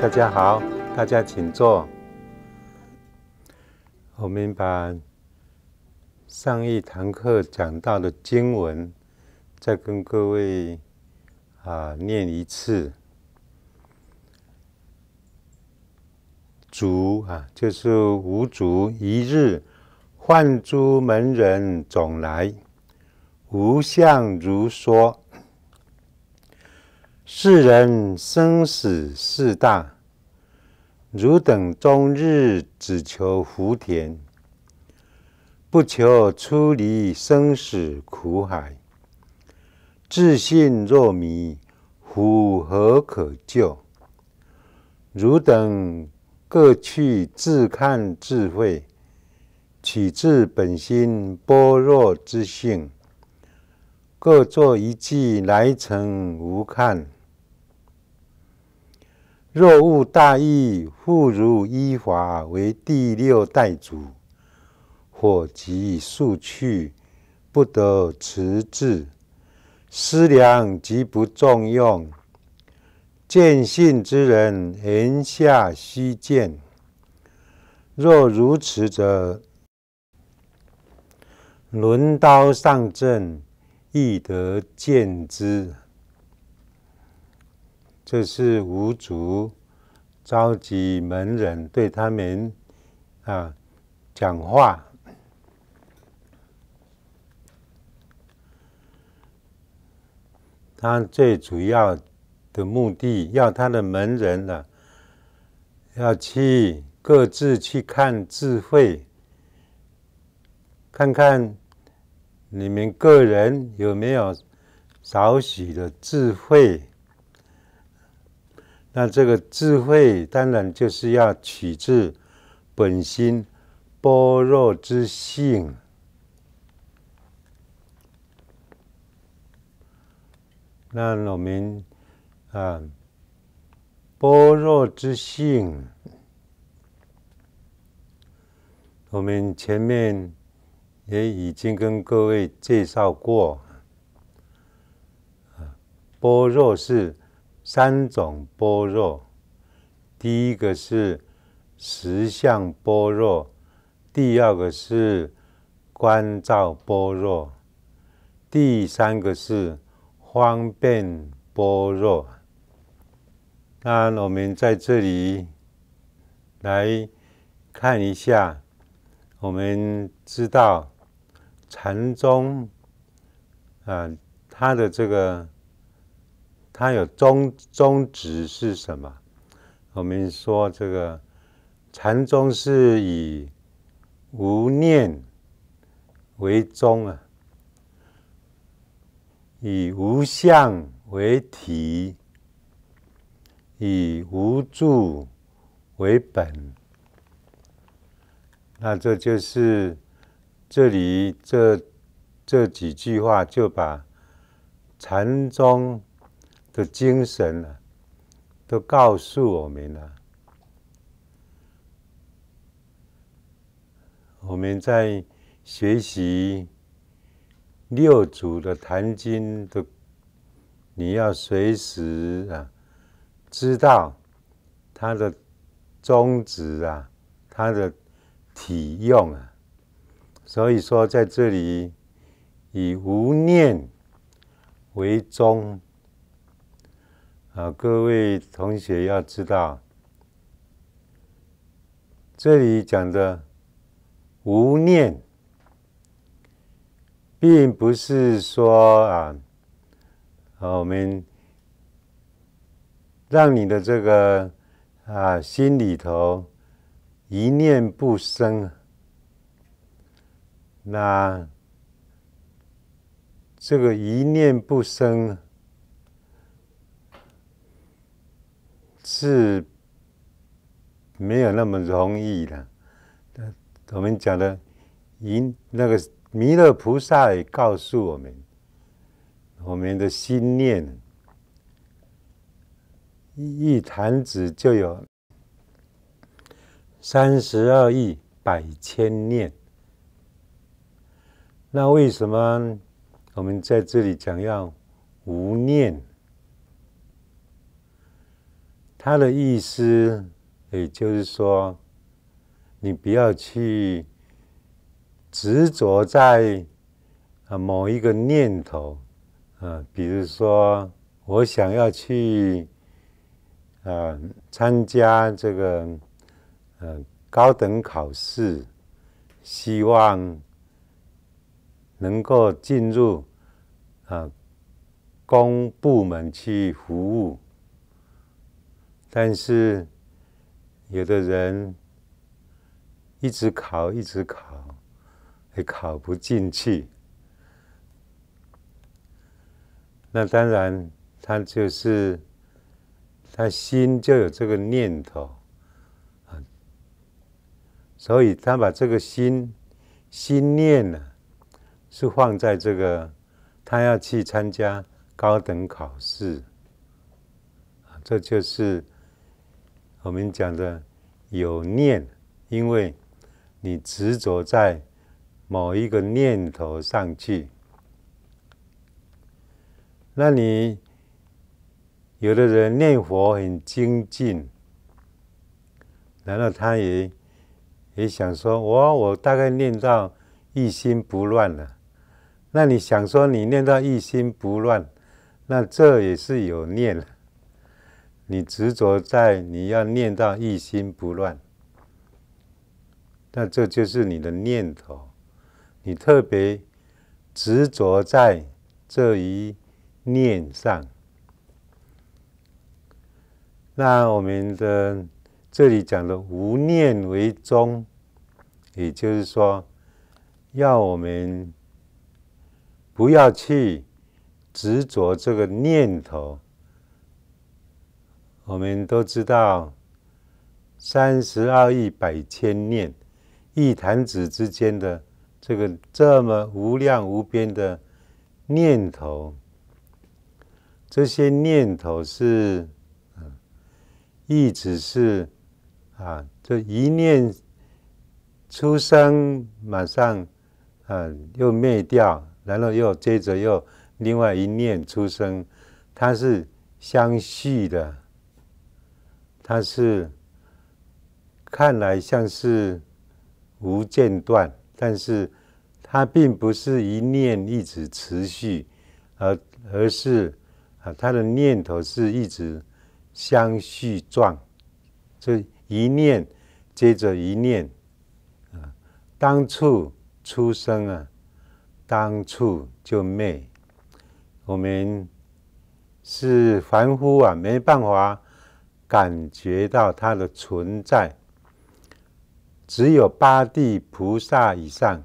大家好，大家请坐。我们把上一堂课讲到的经文再跟各位啊念一次。足啊，就是无足一日，幻诸门人总来，无相如说。世人生死事大，汝等终日只求福田，不求出离生死苦海。自信若迷，虎何可救？汝等各去自看智慧，取自本心般若之性，各作一句来成无看。若悟大义，复如依华为第六代主，火急速去，不得迟滞。思量即不重用，见信之人，言下悉见。若如此者，轮刀上阵，亦得见之。这是五祖召集门人对他们啊讲话，他最主要的目的要他的门人呢，要去各自去看智慧，看看你们个人有没有少许的智慧。那这个智慧当然就是要取自本心般若之性，那我们啊般若之性，我们前面也已经跟各位介绍过啊般若是。三种般若，第一个是实相般若，第二个是观照般若，第三个是方便般若。那我们在这里来看一下，我们知道禅宗啊，它的这个。它有宗宗旨是什么？我们说这个禅宗是以无念为宗啊，以无相为体，以无助为本。那这就是这里这这几句话就把禅宗。的精神呢，都告诉我们了。我们在学习六祖的《坛经》的，你要随时啊，知道它的宗旨啊，它的体用啊。所以说，在这里以无念为宗。啊，各位同学要知道，这里讲的无念，并不是说啊，我们让你的这个啊心里头一念不生，那这个一念不生。是没有那么容易的。我们讲的，弥那个弥勒菩萨也告诉我们，我们的心念一弹指就有三十二亿百千念。那为什么我们在这里讲要无念？他的意思，也就是说，你不要去执着在某一个念头，呃，比如说我想要去呃参加这个呃高等考试，希望能够进入啊公部门去服务。但是，有的人一直考，一直考，也考不进去。那当然，他就是他心就有这个念头啊，所以他把这个心心念呢，是放在这个他要去参加高等考试啊，这就是。我们讲的有念，因为你执着在某一个念头上去，那你有的人念佛很精进，然后他也也想说，我我大概念到一心不乱了。那你想说，你念到一心不乱，那这也是有念。你执着在你要念到一心不乱，那这就是你的念头，你特别执着在这一念上。那我们的这里讲的无念为宗，也就是说，要我们不要去执着这个念头。我们都知道，三十二亿百千念，一弹指之间的这个这么无量无边的念头，这些念头是，嗯，一直是，啊，就一念出生，马上，啊又灭掉，然后又接着又另外一念出生，它是相续的。它是看来像是无间断，但是它并不是一念一直持续，而而是啊，它的念头是一直相续状，这一念接着一念啊，当初出生啊，当初就灭，我们是凡夫啊，没办法。感觉到它的存在，只有八地菩萨以上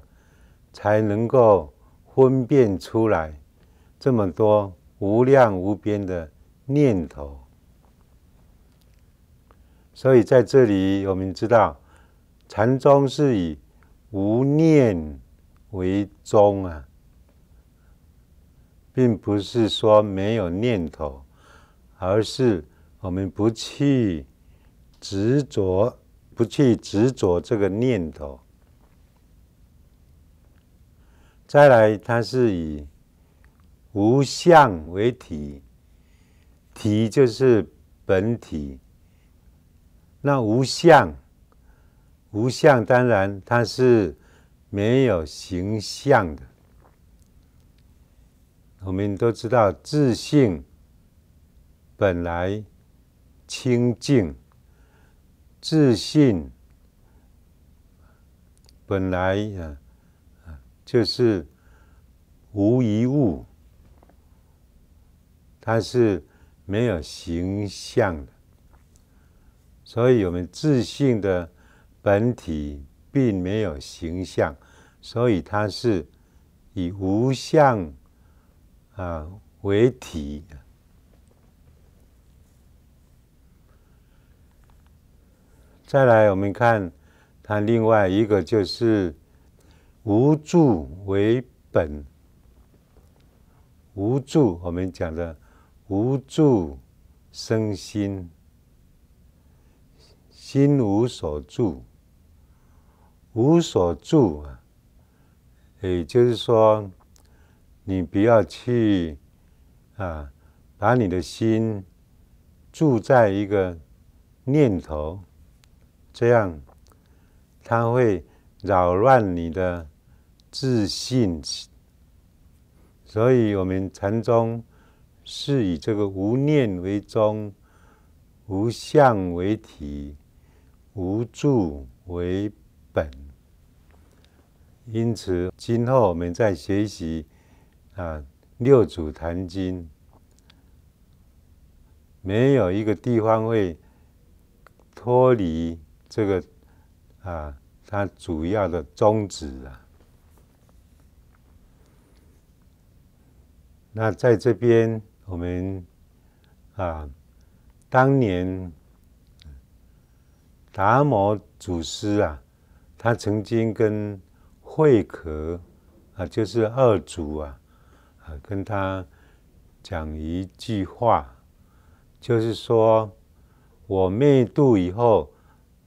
才能够分辨出来这么多无量无边的念头。所以在这里，我们知道禅宗是以无念为宗啊，并不是说没有念头，而是。我们不去执着，不去执着这个念头。再来，它是以无相为体，体就是本体。那无相，无相当然它是没有形象的。我们都知道，自性本来。清净自信本来啊，就是无一物，它是没有形象的。所以，我们自信的本体并没有形象，所以它是以无相啊为体。再来，我们看它另外一个就是无助为本。无助，我们讲的无助身心，心无所住，无所住啊，也就是说，你不要去啊，把你的心住在一个念头。这样，他会扰乱你的自信，所以我们禅宗是以这个无念为宗，无相为体，无住为本。因此，今后我们在学习啊《六祖坛经》，没有一个地方会脱离。这个啊，它主要的宗旨啊。那在这边，我们啊，当年达摩祖师啊，他曾经跟慧可啊，就是二祖啊，啊，跟他讲一句话，就是说：“我灭度以后。”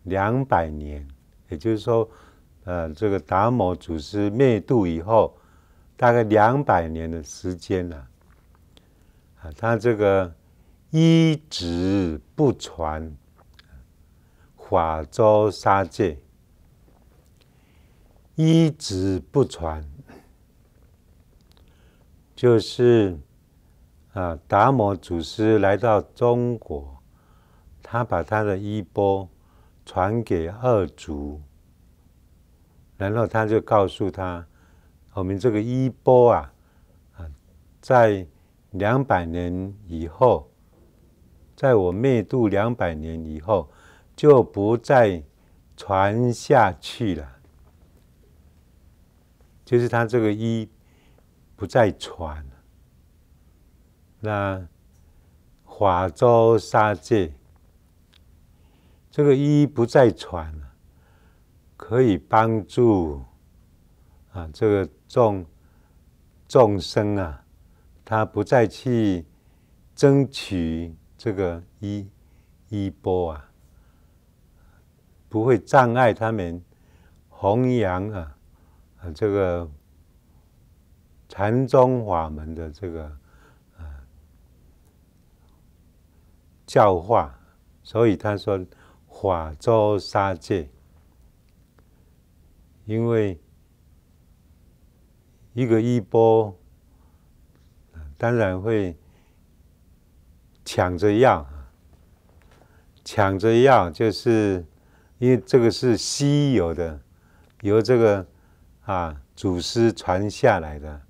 两百年，也就是说，呃，这个达摩祖师灭度以后，大概两百年的时间了。啊，他这个一直不传，法州沙界，一直不传，就是啊，达摩祖师来到中国，他把他的衣钵。传给二祖，然后他就告诉他：“我们这个衣钵啊，啊，在两百年以后，在我灭度两百年以后，就不再传下去了。就是他这个衣不再传了，那法州沙界。”这个一不再传，了，可以帮助啊，这个众众生啊，他不再去争取这个一一波啊，不会障碍他们弘扬啊啊这个禅宗法门的这个啊教化，所以他说。化州杀戒，因为一个衣钵当然会抢着要抢着要就是因为这个是稀有的，由这个啊祖师传下来的。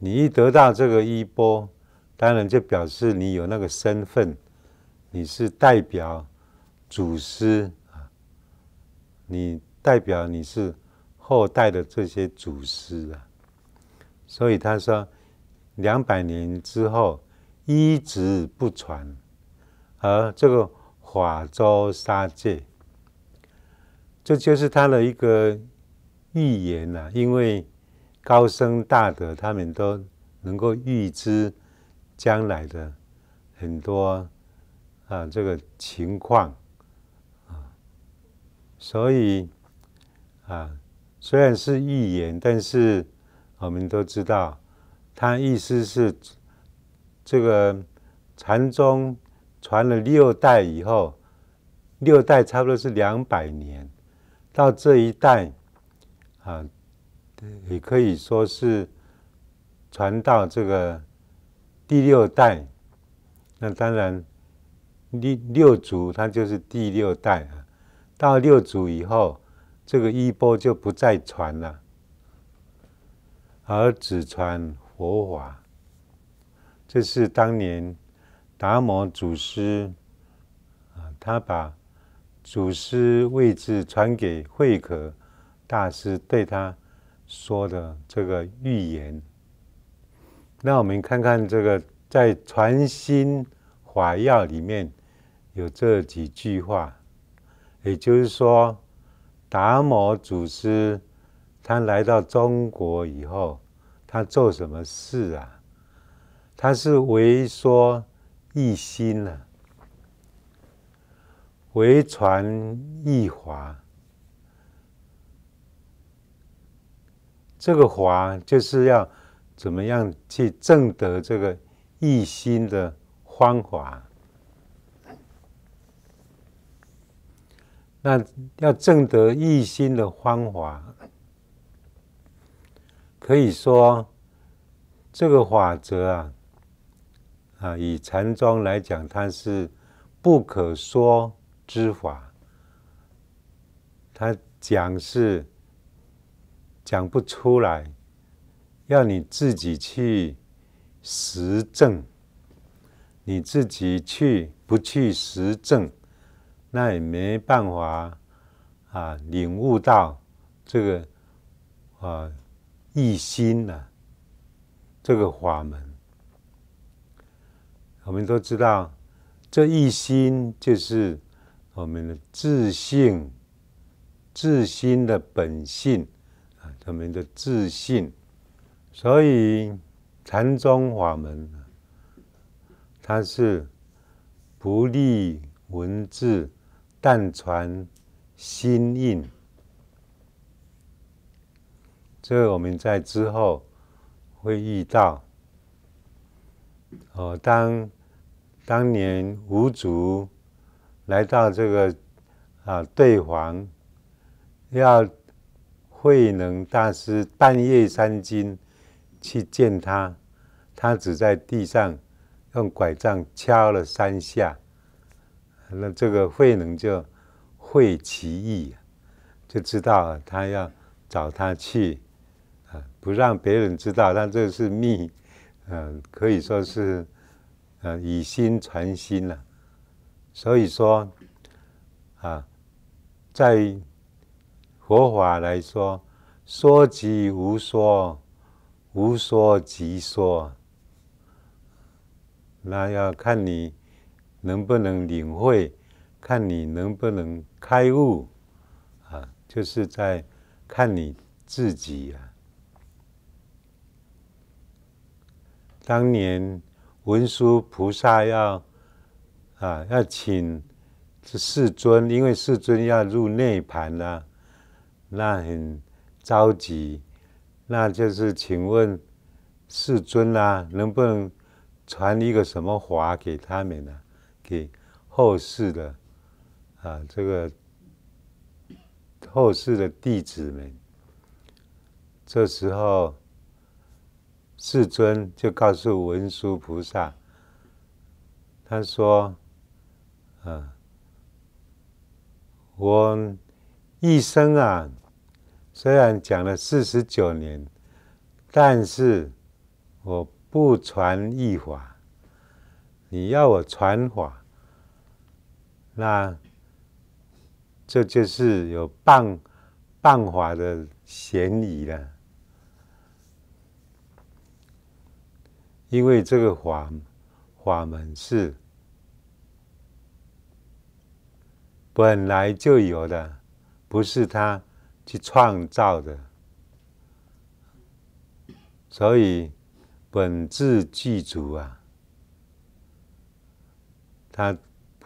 你一得到这个衣钵，当然就表示你有那个身份，你是代表。祖师啊，你代表你是后代的这些祖师啊，所以他说两百年之后一直不传，而这个法州沙界，这就是他的一个预言呐。因为高僧大德他们都能够预知将来的很多啊这个情况。所以，啊，虽然是预言，但是我们都知道，他意思是这个禅宗传了六代以后，六代差不多是两百年，到这一代，啊，也可以说，是传到这个第六代。那当然，六六祖他就是第六代。到六祖以后，这个衣钵就不再传了，而只传佛法。这是当年达摩祖师啊，他把祖师位置传给慧可大师，对他说的这个预言。那我们看看这个，在《传心法要》里面有这几句话。也就是说，达摩祖师他来到中国以后，他做什么事啊？他是为说一心啊，为传一华。这个华就是要怎么样去证得这个一心的方法。那要证得一心的方法，可以说这个法则啊，啊，以禅宗来讲，它是不可说之法，他讲是讲不出来，要你自己去实证，你自己去不去实证？那也没办法啊，领悟到这个啊一心呐，这个法门。我们都知道，这一心就是我们的自信、自心的本性啊，我们的自信。所以禅宗法门，它是不立文字。但传心印，这个我们在之后会遇到。哦，当当年吴竹来到这个啊，对黄要慧能大师半夜三更去见他，他只在地上用拐杖敲了三下。那这个慧能就会其意，就知道他要找他去啊，不让别人知道，但这是密，嗯，可以说是呃以心传心了。所以说啊，在佛法来说，说即无说，无说即说，那要看你。能不能领会？看你能不能开悟啊！就是在看你自己啊。当年文殊菩萨要啊要请世尊，因为世尊要入内盘啊，那很着急，那就是请问世尊啦，能不能传一个什么法给他们呢？给后世的啊，这个后世的弟子们。这时候，世尊就告诉文殊菩萨，他说：“啊，我一生啊，虽然讲了四十九年，但是我不传义法，你要我传法。”那这就是有办办法的嫌疑了，因为这个法法门是本来就有的，不是他去创造的，所以本质具足啊，他。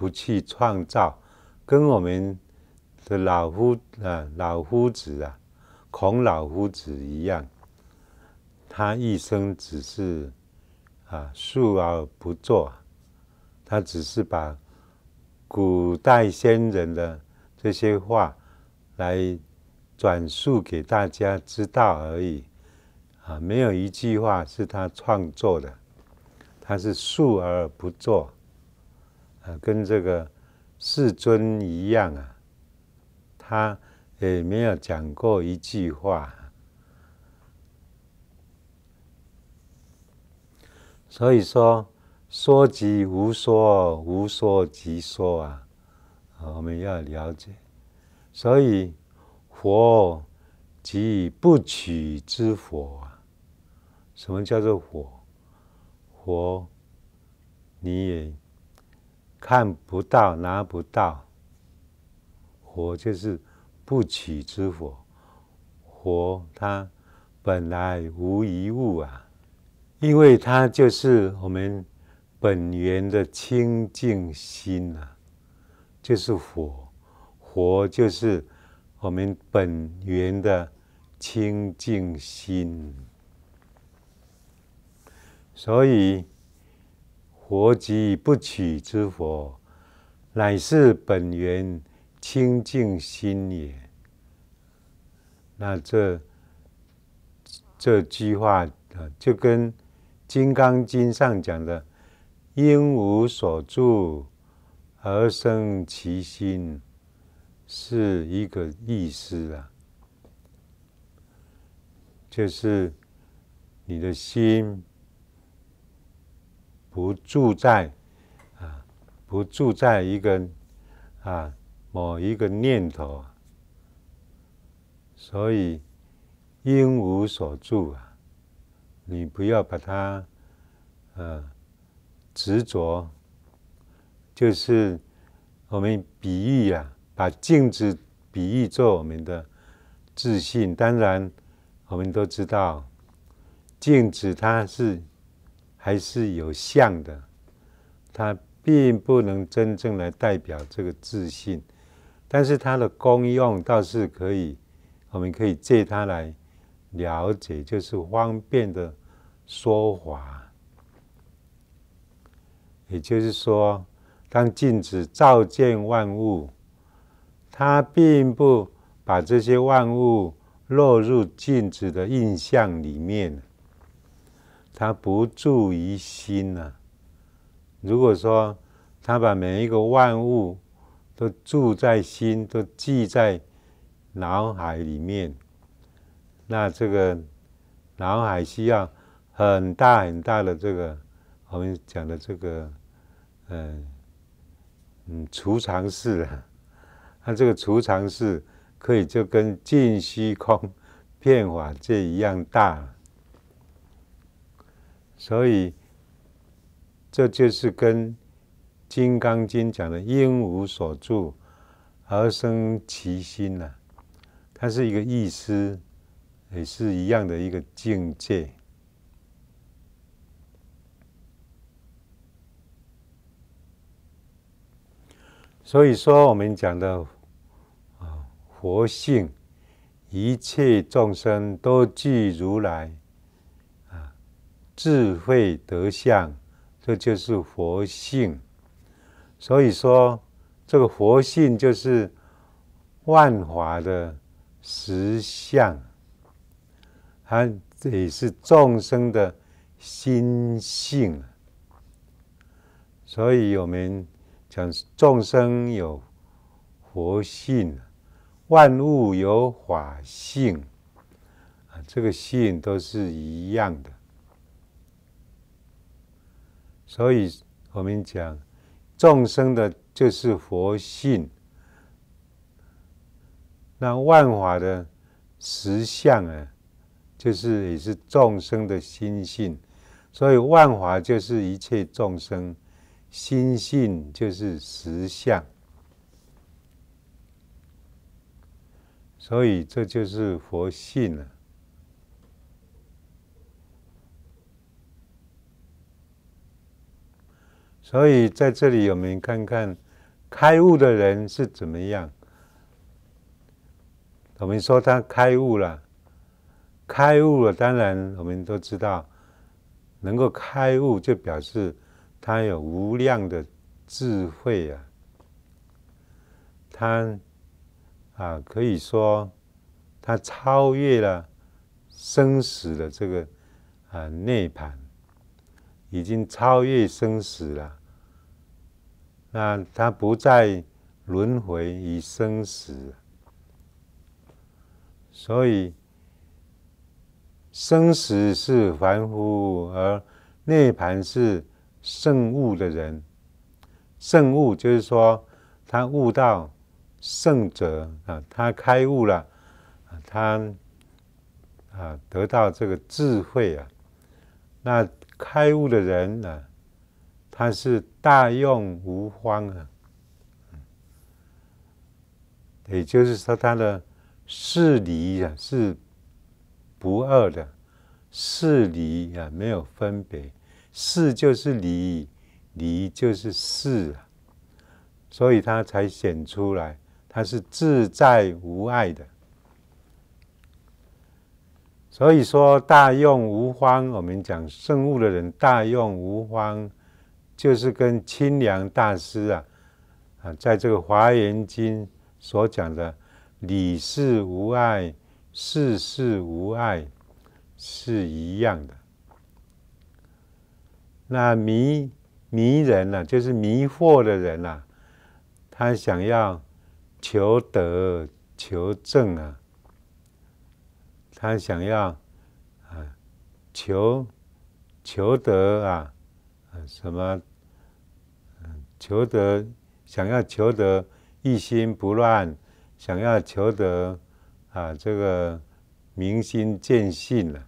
不去创造，跟我们的老夫啊、老夫子啊、孔老夫子一样，他一生只是啊述而不作，他只是把古代先人的这些话来转述给大家知道而已，啊，没有一句话是他创作的，他是述而不作。啊，跟这个世尊一样啊，他也没有讲过一句话，所以说说即无说，无说即说啊，我们要了解。所以，佛即不取之佛啊，什么叫做佛？佛，你也。看不到，拿不到，火就是不起之火，火它本来无一物啊，因为它就是我们本源的清净心啊，就是火，火就是我们本源的清净心，所以。佛即不取之佛，乃是本源清净心也。那这这句话啊，就跟《金刚经》上讲的“因无所住而生其心”是一个意思啊，就是你的心。不住在啊，不住在一个啊某一个念头啊，所以应无所住啊。你不要把它啊执着，就是我们比喻啊，把镜子比喻做我们的自信。当然，我们都知道镜子它是。还是有相的，它并不能真正来代表这个自信，但是它的功用倒是可以，我们可以借它来了解，就是方便的说法。也就是说，当镜子照见万物，它并不把这些万物落入镜子的印象里面。他不住于心呐。如果说他把每一个万物都住在心，都记在脑海里面，那这个脑海需要很大很大的这个我们讲的这个，嗯嗯储藏室啊，那这个储藏室可以就跟净虚空变化这一样大。所以，这就是跟《金刚经》讲的“应无所住而生其心”呐，它是一个意思，也是一样的一个境界。所以说，我们讲的啊，佛性，一切众生都具如来。智慧德相，这就是佛性。所以说，这个佛性就是万法的实相，它也是众生的心性。所以，我们讲众生有佛性，万物有法性啊，这个性都是一样的。所以我们讲，众生的就是佛性，那万法的实相啊，就是也是众生的心性，所以万法就是一切众生心性，就是实相，所以这就是佛性了。所以在这里，我们看看开悟的人是怎么样。我们说他开悟了，开悟了。当然，我们都知道，能够开悟就表示他有无量的智慧啊。他啊，可以说他超越了生死的这个啊内盘，已经超越生死了。那他不再轮回与生死，所以生死是凡夫，而涅盘是圣悟的人。圣悟就是说，他悟到圣者啊，他开悟了，他啊得到这个智慧啊。那开悟的人呢，他是。大用无方啊，也就是说，他的事理啊是不二的，事理啊没有分别，事就是理，理就是事啊，所以他才显出来，他是自在无碍的。所以说，大用无方，我们讲圣物的人，大用无方。就是跟清凉大师啊，啊，在这个《华严经》所讲的理事无碍、事事无碍是一样的。那迷迷人呢，就是迷惑的人呐，他想要求得、求证啊，他想要啊求求得啊，什么？求得，想要求得一心不乱，想要求得啊，这个明心见性了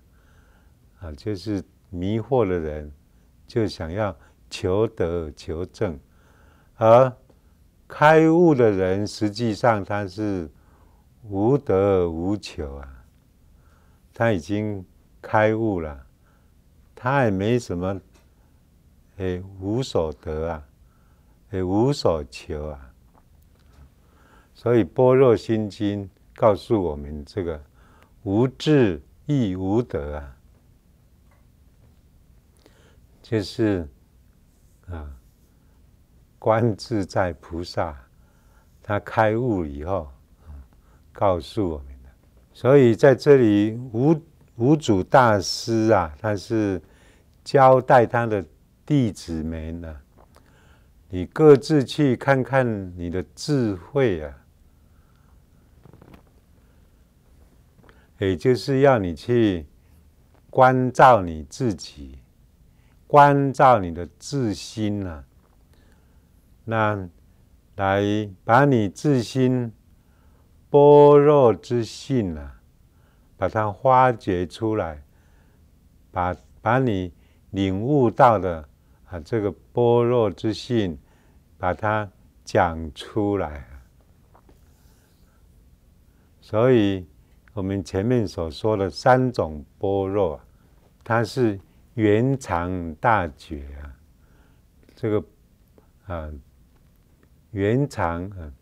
啊，就是迷惑的人就想要求得求证，而开悟的人实际上他是无得无求啊，他已经开悟了，他也没什么，哎，无所得啊。也无所求啊，所以《般若心经》告诉我们这个无智亦无得啊，就是啊，观自在菩萨他开悟以后告诉我们的。所以在这里，无无主大师啊，他是交代他的弟子们呢。你各自去看看你的智慧啊，也就是要你去关照你自己，关照你的自心啊，那来把你自心般若之性啊，把它挖掘出来，把把你领悟到的啊这个般若之性。把它讲出来，所以我们前面所说的三种般若，它是圆常大觉啊。这个啊，圆常啊，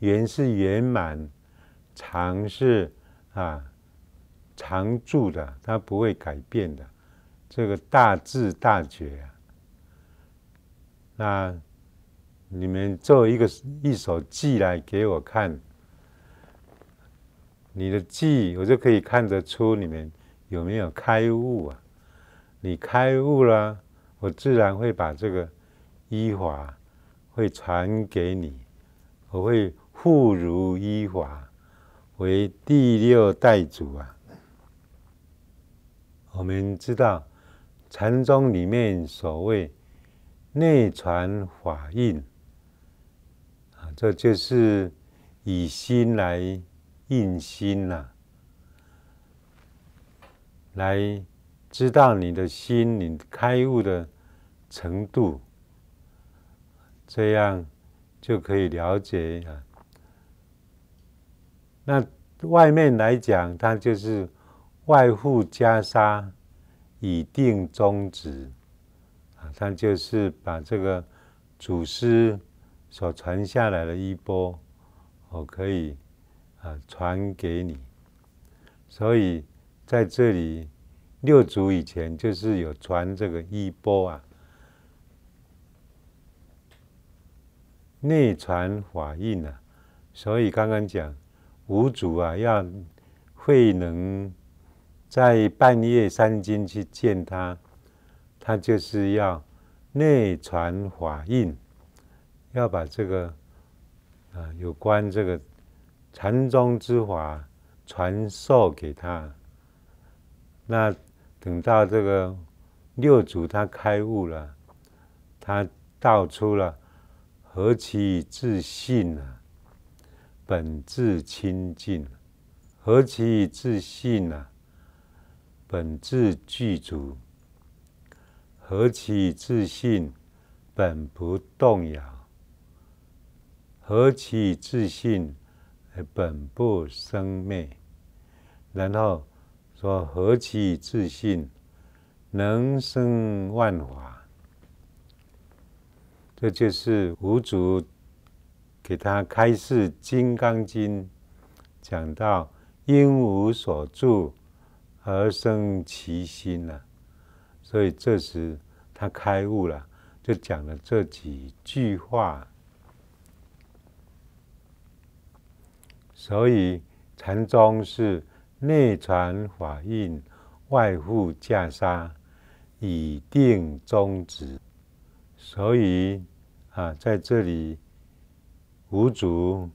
圆是圆满，常是啊常住的，它不会改变的。这个大智大觉啊，那。你们做一个一首记来给我看，你的记，我就可以看得出你们有没有开悟啊？你开悟了，我自然会把这个依法会传给你，我会护如依法为第六代祖啊。我们知道禅宗里面所谓内传法印。这就是以心来印心呐，来知道你的心，你开悟的程度，这样就可以了解啊。那外面来讲，它就是外护袈裟，以定宗旨啊，它就是把这个祖师。所传下来的衣钵，我可以啊传给你。所以在这里，六祖以前就是有传这个衣钵啊，内传法印啊。所以刚刚讲五祖啊，要慧能在半夜三更去见他，他就是要内传法印。要把这个，啊，有关这个禅宗之法传授给他。那等到这个六祖他开悟了，他道出了何其自信啊，本自清净；何其自信啊，本自具足；何其自信，本不动摇。何其自信，本不生灭。然后说何其自信，能生万法。这就是五祖给他开示《金刚经》，讲到因无所住而生其心呐。所以这时他开悟了，就讲了这几句话。所以禅宗是内传法印，外护袈裟，以定宗旨。所以啊，在这里，五祖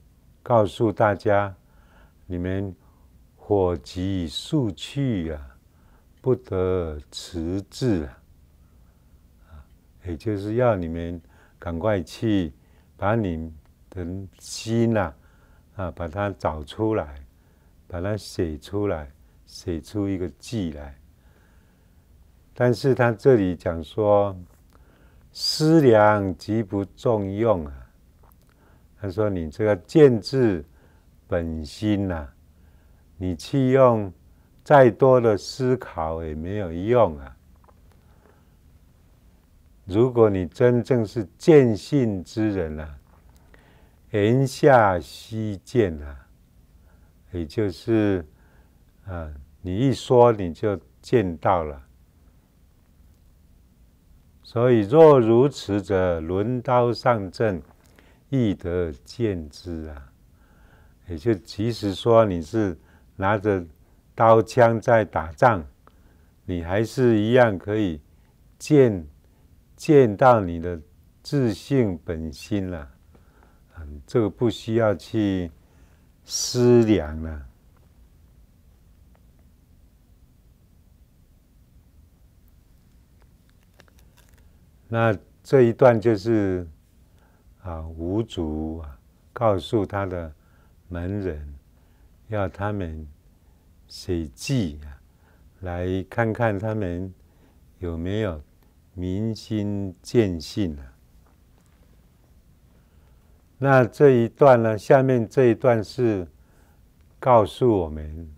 告诉大家，你们火急速去啊，不得迟滞啊。也就是要你们赶快去，把你的心呐。啊，把它找出来，把它写出来，写出一个字来。但是他这里讲说，思量极不重用啊。他说：“你这个见字本心呐，你去用再多的思考也没有用啊。如果你真正是见性之人啊。”言下希见啊，也就是啊，你一说你就见到了。所以若如此者，轮刀上阵亦得见之啊。也就即使说你是拿着刀枪在打仗，你还是一样可以见见到你的自信本心了。这个不需要去思量了。那这一段就是啊，五祖告诉他的门人，要他们写记啊，来看看他们有没有明心见性啊。那这一段呢？下面这一段是告诉我们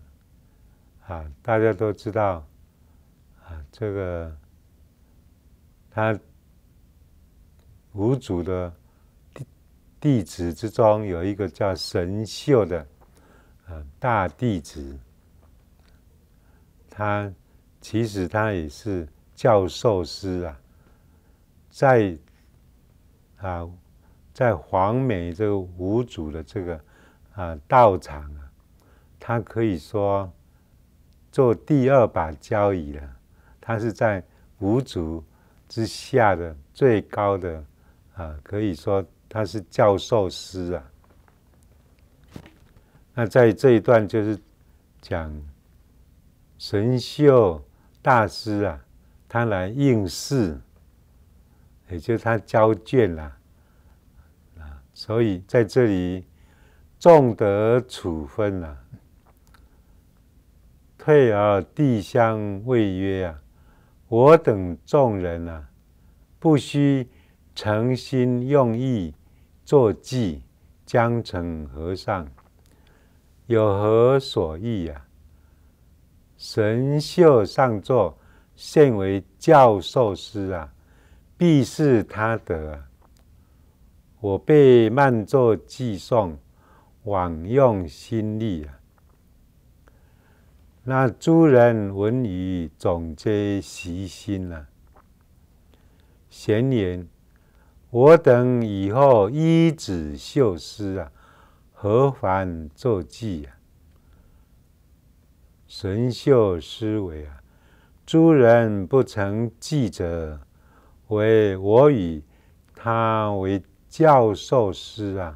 啊，大家都知道啊，这个他五祖的弟弟子之中有一个叫神秀的啊大弟子，他其实他也是教授师啊，在啊。在黄梅这个五祖的这个啊道场啊，他可以说做第二把交椅了。他是在五祖之下的最高的啊，可以说他是教授师啊。那在这一段就是讲神秀大师啊，他来应试，也就是他交卷了。所以在这里，众德处分啊，退而地相谓曰啊，我等众人啊，不须诚心用意作计，将成和尚，有何所益啊？神秀上座现为教授师啊，必是他啊。我被慢作计算，枉用心力啊！那诸人闻语，总皆喜心了。贤言，我等以后依止秀思啊，何烦作计啊？神秀思为啊，诸人不曾记者，唯我与他为。教授师啊，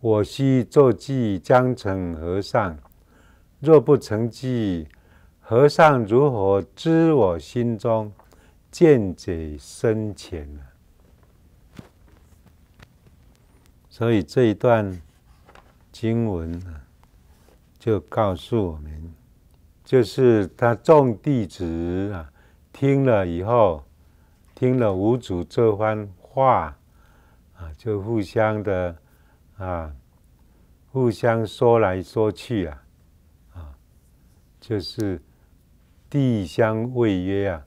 我须作记将成和尚，若不成记，和尚如何知我心中见解深浅啊？所以这一段经文啊，就告诉我们，就是他众弟子啊，听了以后。听了五祖这番话，啊，就互相的，啊，互相说来说去啊，啊，就是地相未约啊，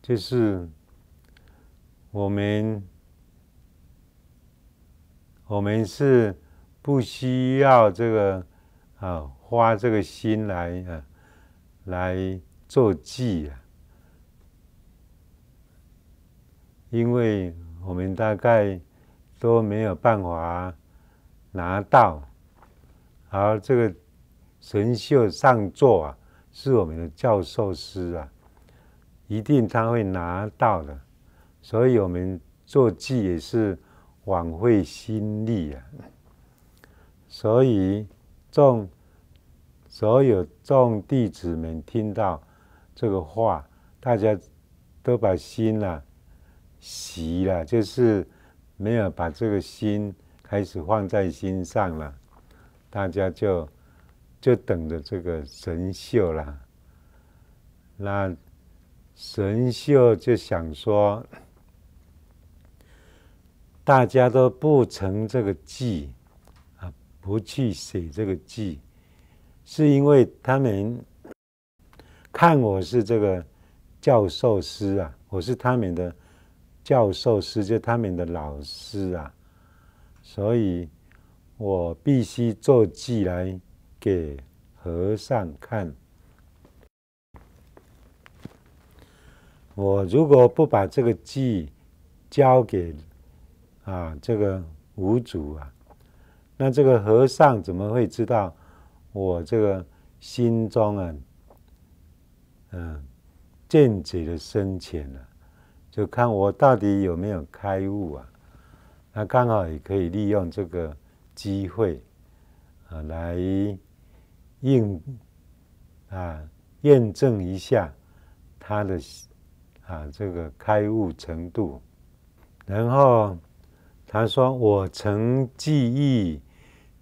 就是我们我们是不需要这个啊，花这个心来啊来做计啊。因为我们大概都没有办法拿到，而这个神秀上座啊，是我们的教授师啊，一定他会拿到的，所以我们做记也是枉费心力啊。所以众所有众弟子们听到这个话，大家都把心啊。习了，就是没有把这个心开始放在心上了，大家就就等着这个神秀了。那神秀就想说，大家都不成这个计啊，不去写这个计，是因为他们看我是这个教授师啊，我是他们的。教授是就他们的老师啊，所以我必须做记来给和尚看。我如果不把这个记交给啊这个五祖啊，那这个和尚怎么会知道我这个心中啊嗯见解的深浅呢？就看我到底有没有开悟啊？那刚好也可以利用这个机会啊，来应啊验证一下他的啊这个开悟程度。然后他说：“我曾记忆，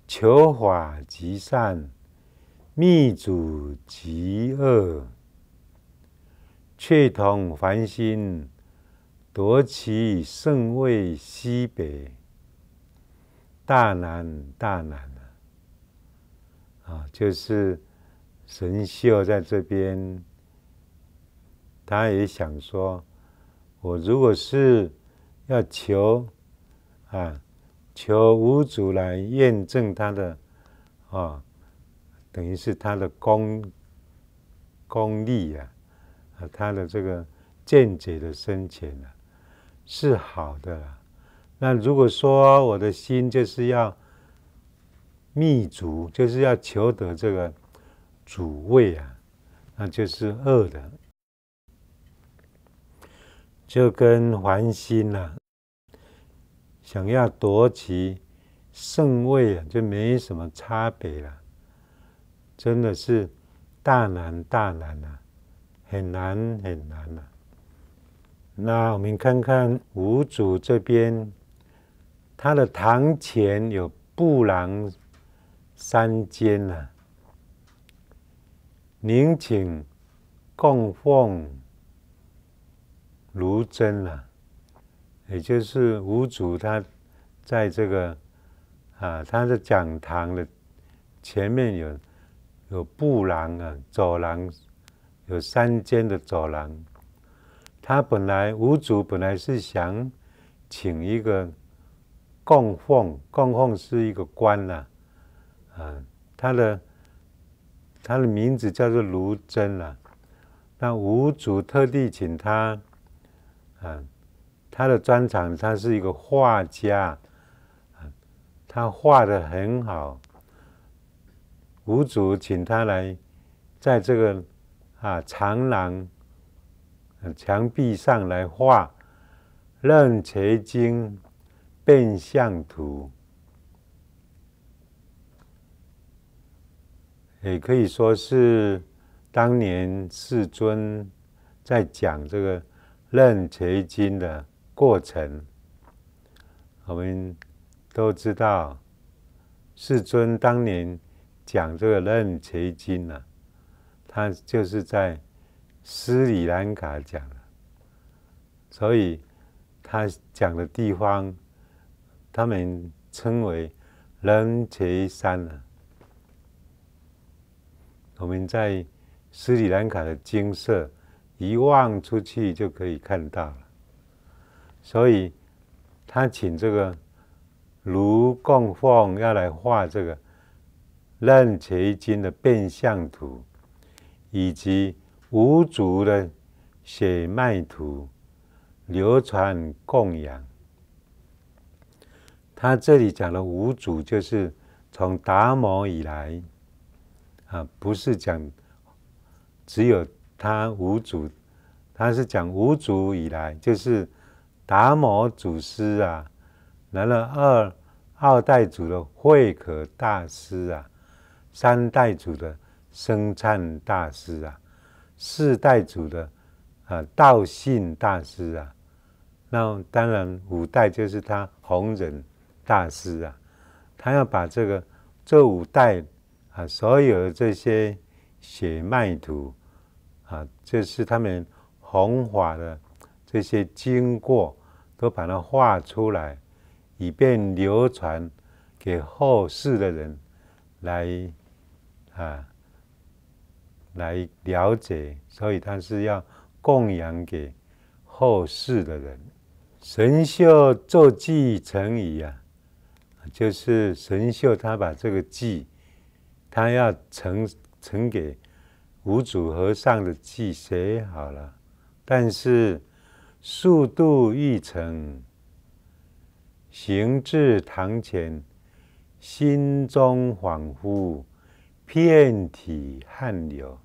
求法极善，密主极恶，却同凡心。”夺其圣位，西北大难，大难啊！啊，就是神秀在这边，他也想说，我如果是要求啊，求无主来验证他的啊，等于是他的功功力啊，啊，他的这个见解的深浅啊。是好的。那如果说我的心就是要觅主，就是要求得这个主位啊，那就是恶的。就跟还心呐，想要夺其圣位啊，就没什么差别了。真的是大难大难啊，很难很难啊。那我们看看五祖这边，他的堂前有布廊三间呐，您寝供奉如真呐，也就是五祖他在这个啊他的讲堂的前面有有布廊啊走廊有三间的走廊。他本来五祖本来是想请一个供奉，供奉是一个官呐，啊，他的他的名字叫做卢真了，那五祖特地请他，啊，他的专长他是一个画家，他画的很好，五祖请他来在这个啊长廊。墙壁上来画《楞伽经》变相图，也可以说是当年世尊在讲这个《楞伽经》的过程。我们都知道，世尊当年讲这个《楞伽经》呢，他就是在。斯里兰卡讲的，所以他讲的地方，他们称为楞茄山了。我们在斯里兰卡的金色一望出去就可以看到了，所以他请这个卢贡凤要来画这个楞茄金的变相图，以及。五祖的血脉图流传供养。他这里讲的五祖，就是从达摩以来啊，不是讲只有他五祖，他是讲五祖以来，就是达摩祖师啊，然后二二代祖的慧可大师啊，三代祖的生忏大师啊。四代祖的啊道信大师啊，那当然五代就是他弘忍大师啊，他要把这个这五代啊所有的这些血脉图啊，这是他们弘法的这些经过，都把它画出来，以便流传给后世的人来啊。来了解，所以他是要供养给后世的人。神秀作记成仪啊，就是神秀他把这个记，他要呈呈给五祖和尚的记，写好了，但是速度欲成，行至堂前，心中恍惚，遍体汗流。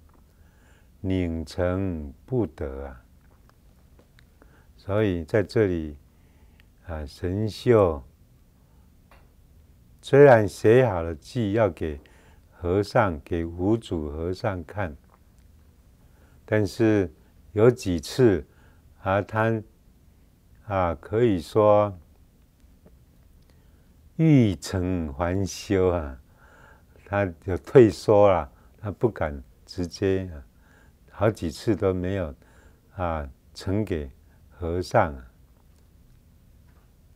拧成不得啊！所以在这里啊，神秀虽然写好了字要给和尚、给五祖和尚看，但是有几次啊，他啊，可以说欲成还休啊，他就退缩了，他不敢直接啊。好几次都没有啊，呈给和尚。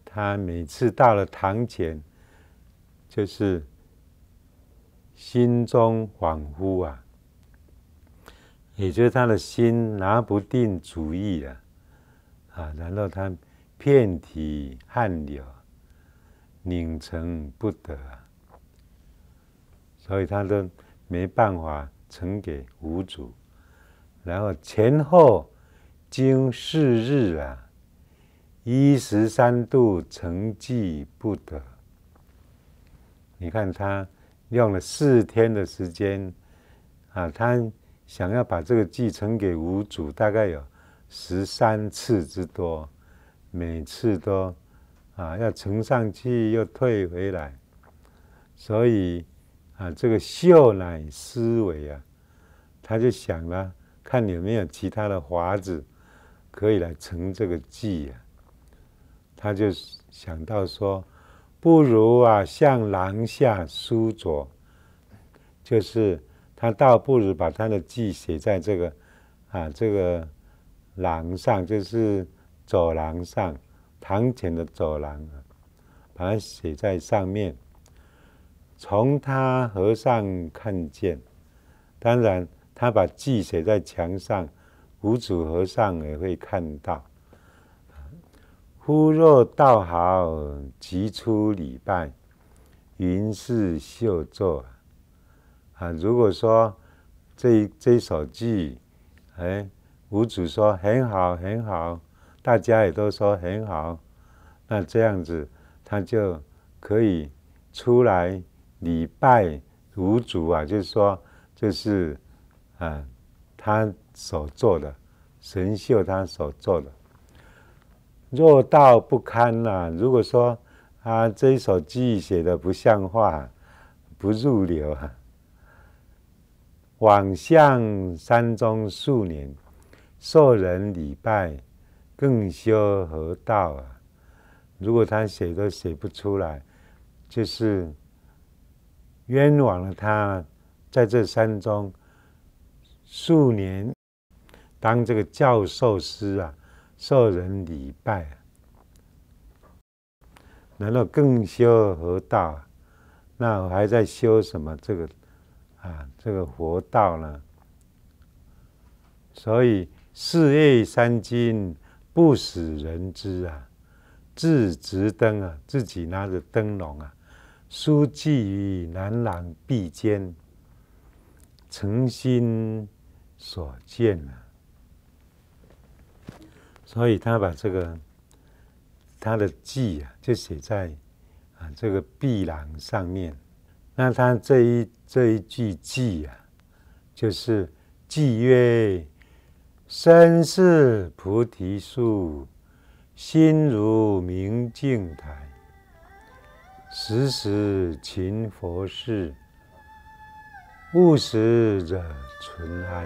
他每次到了堂前，就是心中恍惚啊，也就是他的心拿不定主意了啊。然后他遍体汗流，拧成不得，啊，所以他都没办法呈给无祖。然后前后经四日啊，一十三度，成计不得。你看他用了四天的时间啊，他想要把这个计承给五祖，大概有十三次之多，每次都啊要乘上去又退回来，所以啊，这个秀乃思维啊，他就想了。看有没有其他的法子可以来成这个计呀？他就想到说，不如啊，向廊下书着，就是他倒不如把他的计写在这个啊这个廊上，就是走廊上堂前的走廊，把它写在上面，从他和尚看见，当然。他把字写在墙上，五祖和尚也会看到。忽若道好，即出礼拜。云是秀作啊。如果说这这首字，哎，五祖说很好很好，大家也都说很好，那这样子，他就可以出来礼拜五祖啊。就是说，就是。啊，他所做的神秀，他所做的，弱到不堪了。如果说啊，这一首忆写的不像话，不入流啊，往向山中数年，受人礼拜，更修何道啊？如果他写都写不出来，就是冤枉了他，在这山中。数年，当这个教授师啊，受人礼拜，难道更修何道？那还在修什么这个啊？这个佛道呢？所以四夜三金不使人知啊，自执灯啊，自己拿着灯笼啊，书记于南朗壁间，诚心。所见啊。所以他把这个他的记啊，就写在啊这个壁廊上面。那他这一这一句记啊，就是记曰：身是菩提树，心如明镜台，时时勤佛事，勿使惹。纯爱。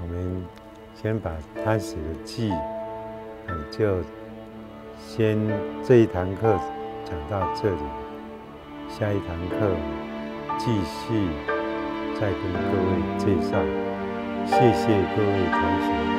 我们先把开始的字，就先这一堂课讲到这里。下一堂课继续再跟各位介绍。谢谢各位同学。